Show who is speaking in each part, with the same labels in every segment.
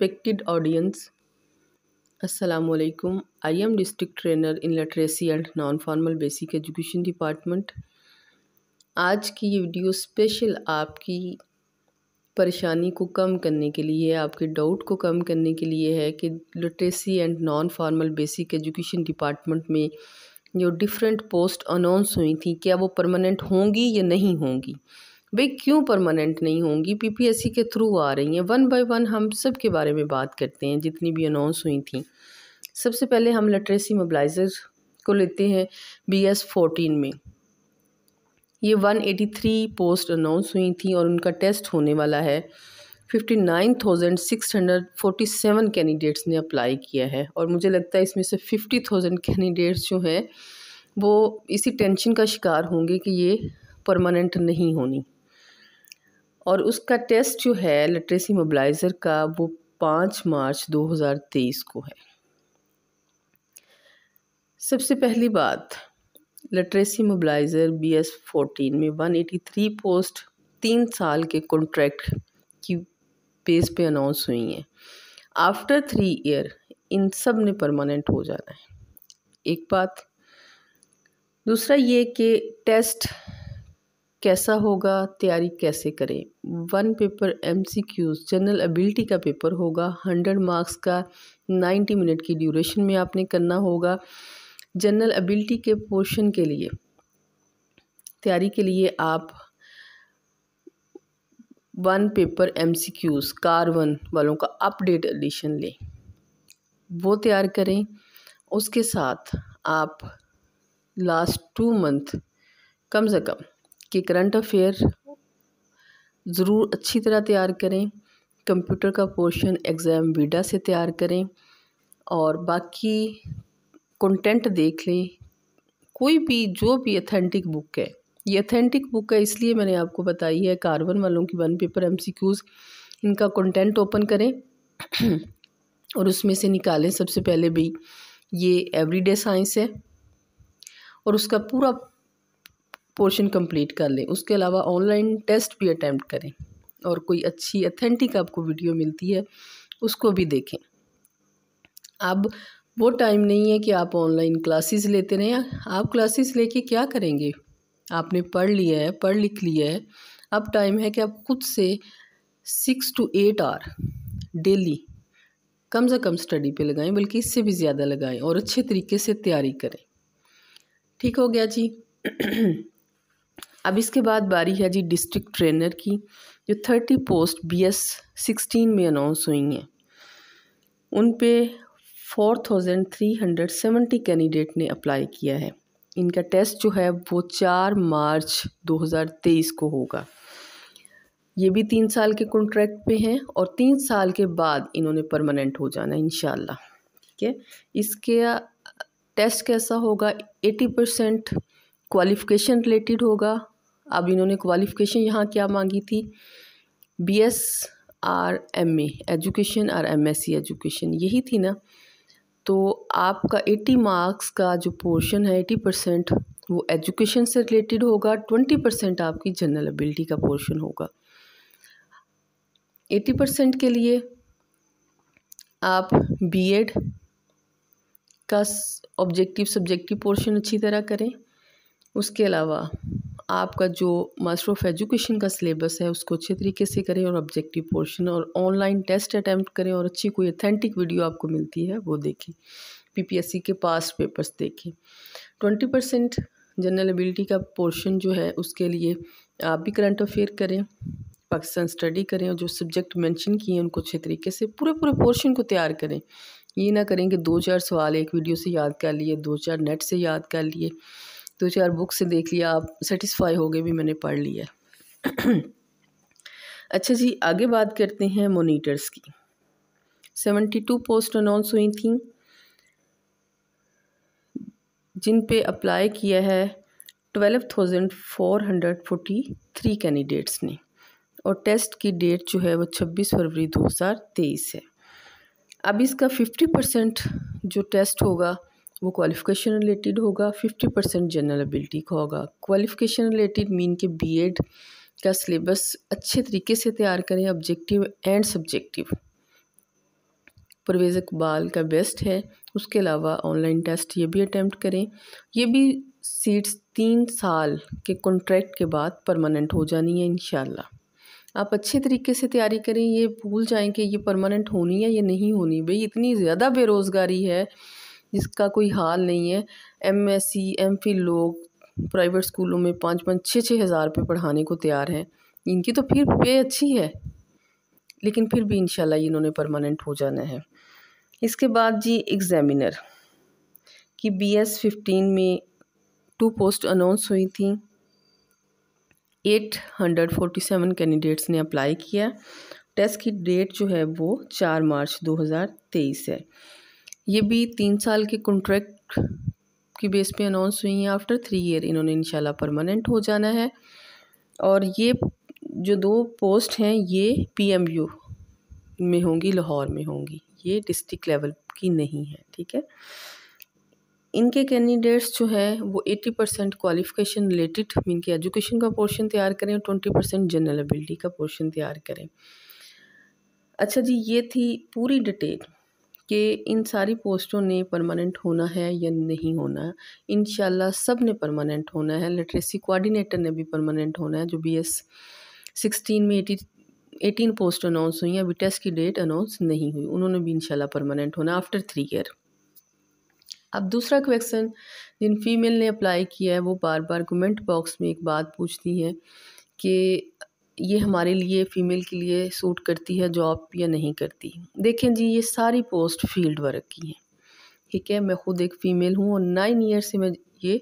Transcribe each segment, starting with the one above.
Speaker 1: respected audience assalamu I am district trainer in literacy and non non basic education department आज की ये video special आपकी परेशानी को कम करने के लिए आपके डाउट को कम करने के लिए है कि literacy and non formal basic education department में जो डिफरेंट पोस्ट अनाउंस हुई थी क्या वो परमानेंट होंगी या नहीं होंगी वे क्यों परमानेंट नहीं होंगी पीपीएससी के थ्रू आ रही हैं वन बाय वन हम सब के बारे में बात करते हैं जितनी भी अनाउंस हुई थी सबसे पहले हम लिटरेसी मोबलाइजर को लेते हैं बी एस फोर्टीन में ये one eighty three post announce हुई थी और उनका टेस्ट होने वाला है fifty nine thousand six hundred forty seven candidates ने अप्लाई किया है और मुझे लगता है इसमें से फिफ्टी थाउजेंड कैंडिडेट्स जो हैं वो इसी टेंशन का शिकार होंगे कि ये परमानेंट नहीं होनी और उसका टेस्ट जो है लिटरेसी मोबलाइज़र का वो पाँच मार्च 2023 को है सबसे पहली बात literacy mobilizer B S fourteen में 183 पोस्ट तीन साल के कॉन्ट्रैक्ट की बेस पे अनाउंस हुई हैं आफ्टर थ्री ईयर इन सब ने परमानेंट हो जाना है एक बात दूसरा ये कि टेस्ट कैसा होगा तैयारी कैसे करें one paper M C Qs general ability का पेपर होगा हंड्रेड मार्क्स का नाइन्टी मिनट की ड्यूरेशन में आपने करना होगा जनरल एबिलिटी के पोर्शन के लिए तैयारी के लिए आप one paper M C Qs car one वालों का अपडेट एडिशन लें वो तैयार करें उसके साथ आप लास्ट टू मंथ कम से कम कि करंट अफेयर ज़रूर अच्छी तरह तैयार करें कंप्यूटर का पोर्शन एग्ज़ाम वीडा से तैयार करें और बाकी कंटेंट देख लें कोई भी जो भी अथेंटिक बुक है ये अथेंटिक बुक है इसलिए मैंने आपको बताई है कार्बन वालों की वन पेपर एमसीक्यूज़ इनका कंटेंट ओपन करें और उसमें से निकालें सबसे पहले भी ये एवरीडे साइंस है और उसका पूरा पोर्शन कंप्लीट कर लें उसके अलावा ऑनलाइन टेस्ट भी अटैम्प्ट करें और कोई अच्छी अथेंटिक आपको वीडियो मिलती है उसको भी देखें अब वो टाइम नहीं है कि आप ऑनलाइन क्लासेस लेते रहें आप क्लासेस लेके क्या करेंगे आपने पढ़ लिया है पढ़ लिख लिया है अब टाइम है कि आप खुद से six to eight hour daily कम से कम स्टडी पे लगाएं बल्कि इससे भी ज़्यादा लगाएं और अच्छे तरीके से तैयारी करें ठीक हो गया जी अब इसके बाद बारी है जी डिस्ट्रिक्ट ट्रेनर की जो thirty post B S sixteen में अनाउंस हुई हैं उन पे four thousand three hundred seventy candidate ने अप्लाई किया है इनका टेस्ट जो है वो चार मार्च दो हज़ार तेईस को होगा ये भी तीन साल के कॉन्ट्रैक्ट पे हैं और तीन साल के बाद इन्होंने परमानेंट हो जाना इन ठीक है इसके टेस्ट कैसा होगा एटी परसेंट क्वालिफिकेशन रिलेटेड होगा अब इन्होंने क्वालिफ़िकेशन यहाँ क्या मांगी थी B S or M A education और एम एस सी एजुकेशन यही थी ना तो आपका एटी मार्क्स का जो पोर्शन है एटी परसेंट वो एजुकेशन से रिलेटेड होगा ट्वेंटी परसेंट आपकी जनरल एबिलिटी का पोर्शन होगा एटी परसेंट के लिए आप बीएड का ऑब्जेक्टिव सब्जेक्टिव पोर्शन अच्छी तरह करें उसके अलावा आपका जो मास्टर ऑफ एजुकेशन का सिलेबस है उसको अच्छे तरीके से करें और ऑब्जेक्टिव पोर्शन और ऑनलाइन टेस्ट अटैम्प्ट करें और अच्छी कोई अथेंटिक वीडियो आपको मिलती है वो देखें पीपीएससी के पास पेपर्स देखें ट्वेंटी परसेंट जनरल एबिलिटी का पोर्शन जो है उसके लिए आप भी करंट अफेयर करें पाकिस्तान स्टडी करें और जो सब्जेक्ट मेंशन किए हैं उनको अच्छे तरीके से पूरे पूरे पोर्शन को तैयार करें ये ना करें कि दो चार सवाल एक वीडियो से याद कर लिए दो चार नेट से याद कर लिए दो तो चार बुक से देख लिया आप सेटिस्फाई हो गए भी मैंने पढ़ लिया अच्छा जी आगे बात करते हैं मोनीटर्स की सेवेंटी टू पोस्ट अनाउंस हुई थी जिन पे अप्लाई किया है twelve thousand four hundred forty three candidates ने और टेस्ट की डेट जो है वो छब्बीस फरवरी दो हज़ार तेईस है अब इसका फिफ्टी परसेंट जो टेस्ट होगा वो क्वालिफ़िकेशन रिलेटेड होगा फिफ्टी परसेंट जनरल एबिलिटी का होगा क्वालिफ़िकेशन रिलेटेड मीन के बीएड का सिलेबस अच्छे तरीके से तैयार करें objective and subjective Parvez Iqbal का बेस्ट है उसके अलावा ऑनलाइन टेस्ट ये भी अटैम्प्ट करें ये भी सीट्स तीन साल के कॉन्ट्रैक्ट के बाद परमानेंट हो जानी है इन आप अच्छे तरीके से तैयारी करें ये भूल जाएं कि ये परमानेंट होनी है या नहीं होनी भाई इतनी ज़्यादा बेरोज़गारी है जिसका कोई हाल नहीं है M S C M Phil लोग प्राइवेट स्कूलों में पाँच पाँच छः छः हज़ार रुपये पढ़ाने को तैयार हैं इनकी तो फिर पे अच्छी है लेकिन फिर भी इन इन्होंने परमानेंट हो जाना है इसके बाद जी एग्ज़ामिनर की बी एस फिफ्टीन में टू पोस्ट अनाउंस हुई थी eight hundred forty seven candidates ने अप्लाई किया टेस्ट की डेट जो है वो चार मार्च दो हज़ार तेईस है ये भी तीन साल के कॉन्ट्रैक्ट की बेस पे अनाउंस हुई हैं आफ्टर थ्री ईयर इन्होंने इंशाल्लाह परमानेंट हो जाना है और ये जो दो पोस्ट हैं ये पीएमयू में होंगी लाहौर में होंगी ये डिस्ट्रिक्ट लेवल की नहीं है ठीक है इनके कैंडिडेट्स जो है वो 80 परसेंट क्वालिफिकेशन रिलेटेड इनके एजुकेशन का पोर्शन तैयार करें और ट्वेंटी परसेंट जनरल एबिलिटी का पोर्शन तैयार करें अच्छा जी ये थी पूरी डिटेल कि इन सारी पोस्टों ने परमानेंट होना है या नहीं होना इन सब ने परमानेंट होना है लिटरेसी कोऑर्डिनेटर ने भी परमानेंट होना है जो बी एस सिक्सटीन में एटी एटीन पोस्ट अनाउंस हुई हैं अभी टेस्ट की डेट अनाउंस नहीं हुई उन्होंने भी इनशाला परमानेंट होना आफ्टर थ्री ईयर अब दूसरा क्वेश्चन जिन फीमेल ने अप्लाई किया है वो बार बार कमेंट बॉक्स में एक बात पूछती हैं कि ये हमारे लिए फ़ीमेल के लिए सूट करती है जॉब या नहीं करती देखें जी ये सारी पोस्ट फील्ड वर्क की हैं ठीक है मैं ख़ुद एक फ़ीमेल हूँ और नाइन ईयर से मैं ये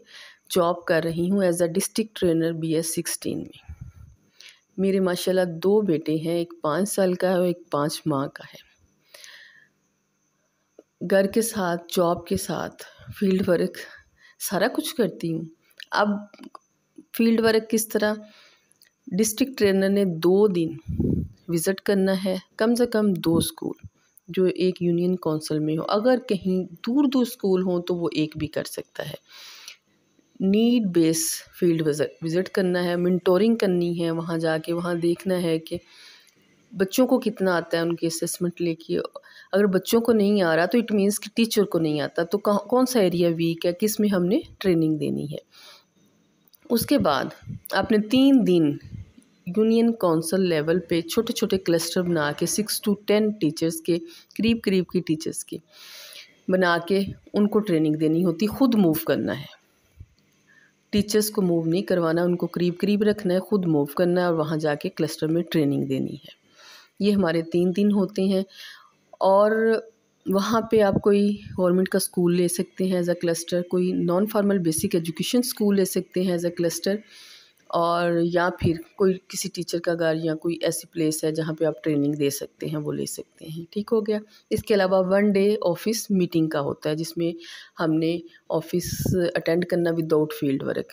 Speaker 1: जॉब कर रही हूँ as a district trainer B S sixteen में मेरे माशाल्लाह दो बेटे हैं एक पाँच साल का है और एक पाँच माह का है घर के साथ जॉब के साथ फील्ड वर्क सारा कुछ करती हूँ अब फील्ड वर्क किस तरह डिस्ट्रिक्ट ट्रेनर ने दो दिन विज़िट करना है कम से कम दो स्कूल जो एक यूनियन काउंसिल में हो अगर कहीं दूर दूर स्कूल हो तो वो एक भी कर सकता है नीड बेस फील्ड विज़िट करना है मिनटोरिंग करनी है वहाँ जाके वहाँ देखना है कि बच्चों को कितना आता है उनकी असेसमेंट लेके अगर बच्चों को नहीं आ रहा तो इट मीन्स कि टीचर को नहीं आता तो कौन सा एरिया वीक है किस में हमने ट्रेनिंग देनी है उसके बाद आपने तीन दिन यूनियन काउंसिल लेवल पे छोटे छोटे क्लस्टर बना के सिक्स टू टेन टीचर्स के करीब करीब की टीचर्स के बना के उनको ट्रेनिंग देनी होती खुद मूव करना है टीचर्स को मूव नहीं करवाना उनको करीब करीब रखना है ख़ुद मूव करना है और वहाँ जाके क्लस्टर में ट्रेनिंग देनी है ये हमारे तीन दिन होते हैं और वहाँ पे आप कोई गवर्नमेंट का स्कूल ले सकते हैं एज़ अ क्लस्टर कोई non formal basic education school ले सकते हैं एज़ अ क्लस्टर और या फिर कोई किसी टीचर का घर या कोई ऐसी प्लेस है जहाँ पे आप ट्रेनिंग दे सकते हैं वो ले सकते हैं ठीक हो गया इसके अलावा वन डे ऑफिस मीटिंग का होता है जिसमें हमने ऑफिस अटेंड करना विदाउट फील्ड वर्क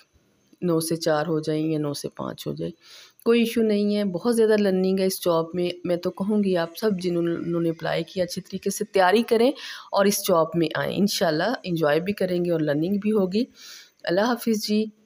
Speaker 1: नौ से चार हो जाए या नौ से पाँच हो जाए कोई इशू नहीं है बहुत ज़्यादा लर्निंग है इस जॉब में मैं तो कहूँगी आप सब जिन्होंने अप्लाई किया अच्छे तरीके से तैयारी करें और इस जॉब में आएँ इन इंजॉय भी करेंगे और लर्निंग भी होगी अल्लाह हाफिज़ जी